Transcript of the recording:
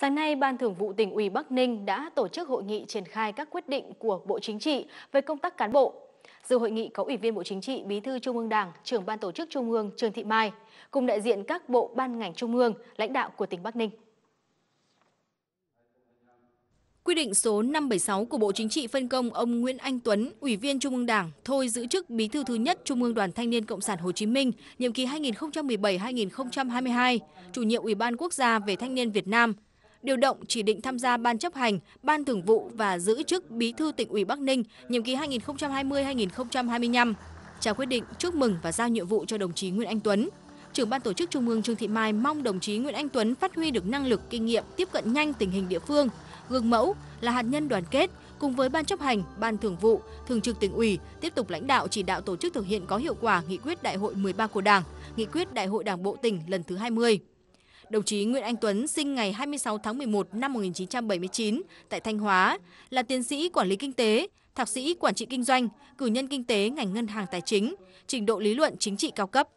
Sáng nay, Ban Thường vụ tỉnh ủy Bắc Ninh đã tổ chức hội nghị triển khai các quyết định của Bộ Chính trị về công tác cán bộ. Dự hội nghị có Ủy viên Bộ Chính trị, Bí thư Trung ương Đảng, trưởng Ban Tổ chức Trung ương Trương Thị Mai, cùng đại diện các bộ ban ngành Trung ương, lãnh đạo của tỉnh Bắc Ninh. Quy định số 576 của Bộ Chính trị phân công ông Nguyễn Anh Tuấn, Ủy viên Trung ương Đảng, thôi giữ chức Bí thư thứ nhất Trung ương Đoàn Thanh niên Cộng sản Hồ Chí Minh, nhiệm kỳ 2017-2022, chủ nhiệm Ủy ban Quốc gia về Thanh niên Việt Nam – điều động chỉ định tham gia Ban chấp hành, Ban thường vụ và giữ chức Bí thư tỉnh ủy Bắc Ninh nhiệm kỳ 2020-2025. Trao quyết định chúc mừng và giao nhiệm vụ cho đồng chí Nguyễn Anh Tuấn. Trưởng ban tổ chức Trung ương Trương Thị Mai mong đồng chí Nguyễn Anh Tuấn phát huy được năng lực, kinh nghiệm, tiếp cận nhanh tình hình địa phương, gương mẫu là hạt nhân đoàn kết, cùng với ban chấp hành, ban thường vụ, thường trực tỉnh ủy tiếp tục lãnh đạo chỉ đạo tổ chức thực hiện có hiệu quả nghị quyết đại hội 13 của Đảng, nghị quyết đại hội Đảng bộ tỉnh lần thứ 20. Đồng chí Nguyễn Anh Tuấn sinh ngày 26 tháng 11 năm 1979 tại Thanh Hóa, là tiến sĩ quản lý kinh tế, thạc sĩ quản trị kinh doanh, cử nhân kinh tế ngành ngân hàng tài chính, trình độ lý luận chính trị cao cấp.